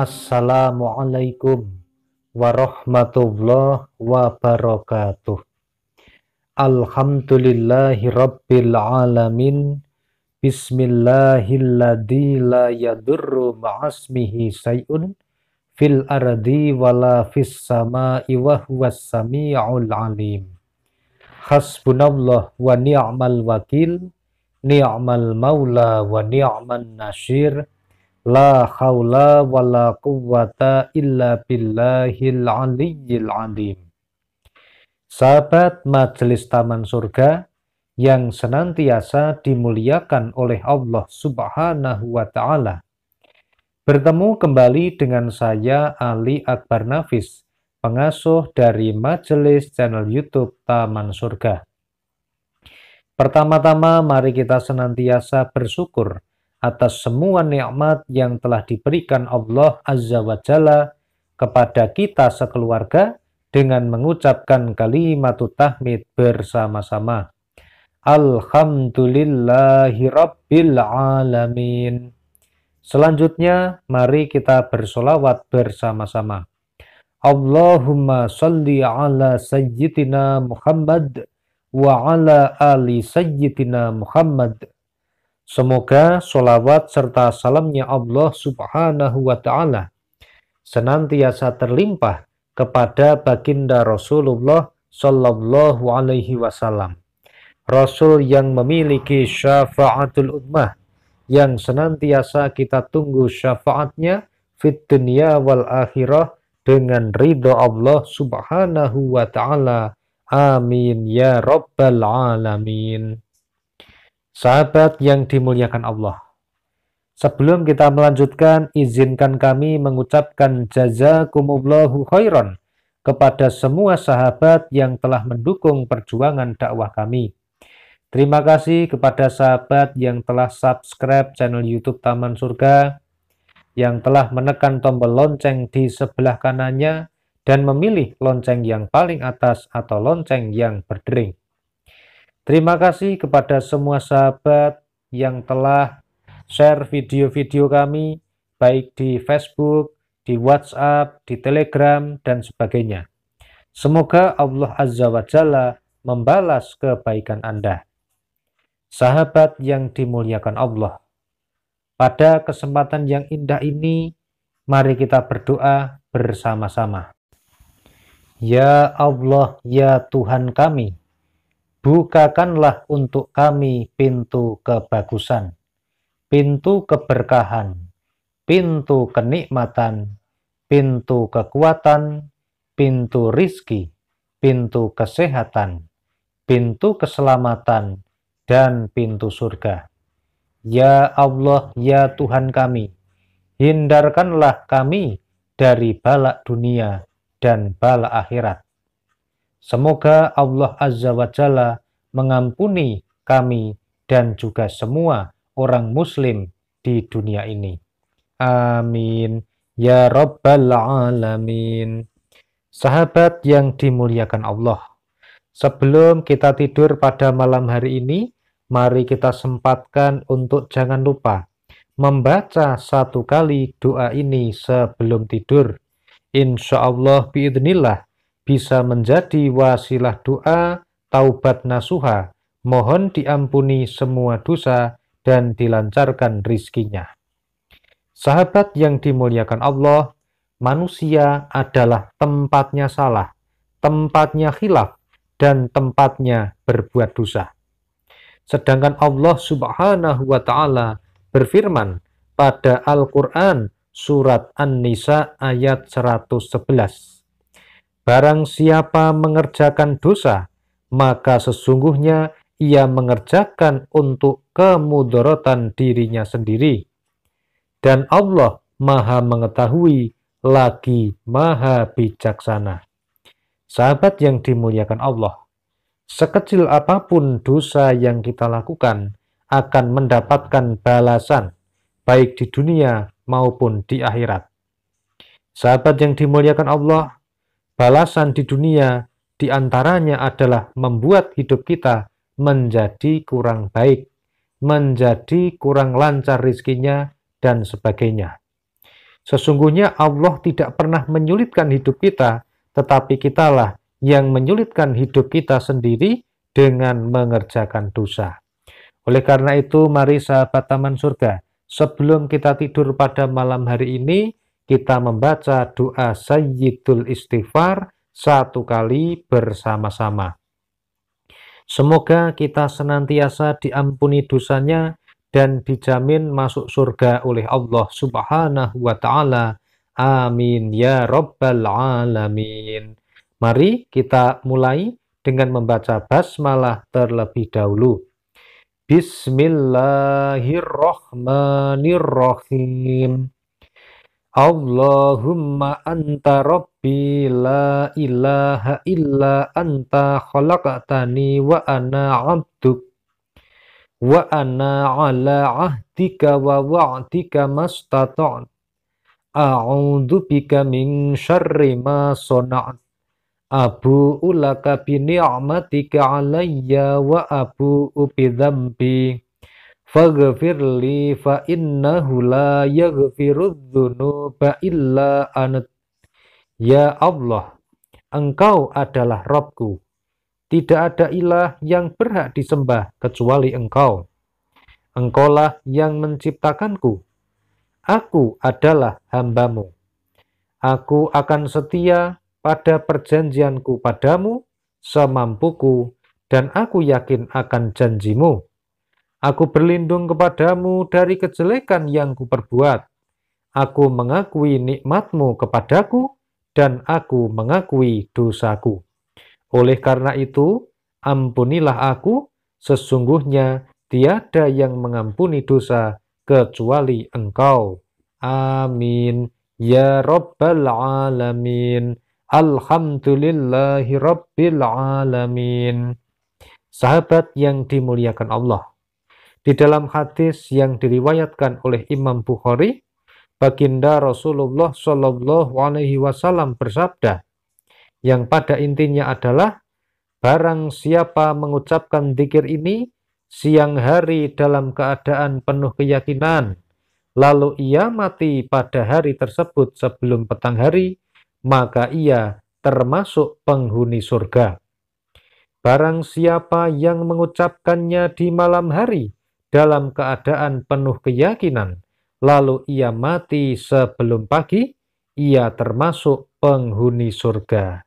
Assalamualaikum warahmatullahi wabarakatuh. Alhamdulillahi rabbil alamin. Bismillahilladzi la yadurru ma'asmihi say'un fil ardi wala fis sama'i wa huwas sami'ul alim. Hasbunallah wa ni'mal wakil, ni'mal maula wa ni'man nasir. La haula wa la quwata illa billahil aliyyil alim. Sahabat majelis taman surga yang senantiasa dimuliakan oleh Allah subhanahu wa ta'ala. Bertemu kembali dengan saya Ali Akbar Nafis, pengasuh dari majelis channel YouTube Taman Surga. Pertama-tama mari kita senantiasa bersyukur atas semua nikmat yang telah diberikan Allah Azza wa Jalla kepada kita sekeluarga dengan mengucapkan kalimat tahmid bersama-sama. Alhamdulillahi Selanjutnya, mari kita bersolawat bersama-sama. Allahumma salli ala sayyidina Muhammad wa ala ali sayyidina Muhammad Semoga solawat serta salamnya Allah subhanahu wa ta'ala senantiasa terlimpah kepada baginda Rasulullah Shallallahu Alaihi Wasallam, Rasul yang memiliki syafaatul ummah, yang senantiasa kita tunggu syafaatnya fit dunia wal akhirah dengan ridho Allah Subhanahu wa taala. Amin ya rabbal alamin. Sahabat yang dimuliakan Allah, sebelum kita melanjutkan, izinkan kami mengucapkan jazakumullahu khairan kepada semua sahabat yang telah mendukung perjuangan dakwah kami. Terima kasih kepada sahabat yang telah subscribe channel YouTube Taman Surga, yang telah menekan tombol lonceng di sebelah kanannya, dan memilih lonceng yang paling atas atau lonceng yang berdering. Terima kasih kepada semua sahabat yang telah share video-video kami, baik di Facebook, di WhatsApp, di Telegram, dan sebagainya. Semoga Allah Azza wa Jalla membalas kebaikan Anda. Sahabat yang dimuliakan Allah, pada kesempatan yang indah ini, mari kita berdoa bersama-sama. Ya Allah, ya Tuhan kami, bukakanlah untuk kami pintu kebagusan, pintu keberkahan, pintu kenikmatan, pintu kekuatan, pintu rizki, pintu kesehatan, pintu keselamatan, dan pintu surga. Ya Allah, ya Tuhan kami, hindarkanlah kami dari balak dunia dan balak akhirat Semoga Allah Azza wa Jalla mengampuni kami dan juga semua orang muslim di dunia ini. Amin. Ya Rabbal Alamin. Sahabat yang dimuliakan Allah, sebelum kita tidur pada malam hari ini, mari kita sempatkan untuk jangan lupa membaca satu kali doa ini sebelum tidur. Insya Allah biidnillah bisa menjadi wasilah doa taubat nasuha, mohon diampuni semua dosa dan dilancarkan rizkinya. Sahabat yang dimuliakan Allah, manusia adalah tempatnya salah, tempatnya khilaf, dan tempatnya berbuat dosa. Sedangkan Allah subhanahu wa ta'ala berfirman pada Al-Quran surat An-Nisa ayat 111. Barang siapa mengerjakan dosa, maka sesungguhnya ia mengerjakan untuk kemudorotan dirinya sendiri. Dan Allah maha mengetahui lagi maha bijaksana. Sahabat yang dimuliakan Allah, sekecil apapun dosa yang kita lakukan akan mendapatkan balasan baik di dunia maupun di akhirat. Sahabat yang dimuliakan Allah, balasan di dunia di antaranya adalah membuat hidup kita menjadi kurang baik, menjadi kurang lancar rizkinya, dan sebagainya. Sesungguhnya Allah tidak pernah menyulitkan hidup kita, tetapi kitalah yang menyulitkan hidup kita sendiri dengan mengerjakan dosa. Oleh karena itu, mari sahabat taman surga, sebelum kita tidur pada malam hari ini, kita membaca doa Sayyidul Istighfar satu kali bersama-sama. Semoga kita senantiasa diampuni dosanya dan dijamin masuk surga oleh Allah Subhanahu wa taala. Amin ya rabbal alamin. Mari kita mulai dengan membaca basmalah terlebih dahulu. Bismillahirrahmanirrahim. Allahumma anta rabbi la ilaha illa anta khalaqtani wa ana abduk wa ana ala ahdika wa wa'dika mastata' a'udhu bika min syarri ma sona't abu ulaka bi ni'matika alayya wa abu bi dhanbi Faghfir li fa innahu la ba illa anat. Ya Allah, Engkau adalah Robku. Tidak ada ilah yang berhak disembah kecuali Engkau. Engkaulah yang menciptakanku. Aku adalah hambamu. Aku akan setia pada perjanjianku padamu semampuku dan aku yakin akan janjimu Aku berlindung kepadamu dari kejelekan yang kuperbuat. Aku mengakui nikmatmu kepadaku, dan aku mengakui dosaku. Oleh karena itu, ampunilah aku, sesungguhnya tiada yang mengampuni dosa kecuali engkau. Amin. Ya Rabbal Alamin. Alhamdulillahi Rabbil Alamin. Sahabat yang dimuliakan Allah. Di dalam hadis yang diriwayatkan oleh Imam Bukhari, baginda Rasulullah Shallallahu Alaihi Wasallam bersabda, yang pada intinya adalah barang siapa mengucapkan dzikir ini siang hari dalam keadaan penuh keyakinan, lalu ia mati pada hari tersebut sebelum petang hari, maka ia termasuk penghuni surga. Barang siapa yang mengucapkannya di malam hari, dalam keadaan penuh keyakinan, lalu ia mati sebelum pagi, ia termasuk penghuni surga.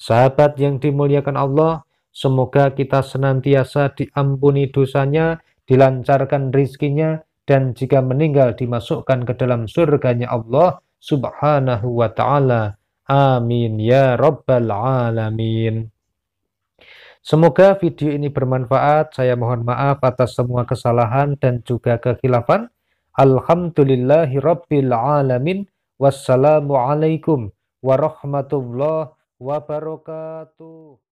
Sahabat yang dimuliakan Allah, semoga kita senantiasa diampuni dosanya, dilancarkan rizkinya, dan jika meninggal dimasukkan ke dalam surganya Allah subhanahu wa ta'ala. Amin ya rabbal alamin. Semoga video ini bermanfaat. Saya mohon maaf atas semua kesalahan dan juga kekhilafan. Alhamdulillahirrabbilalamin. Wassalamualaikum warahmatullahi wabarakatuh.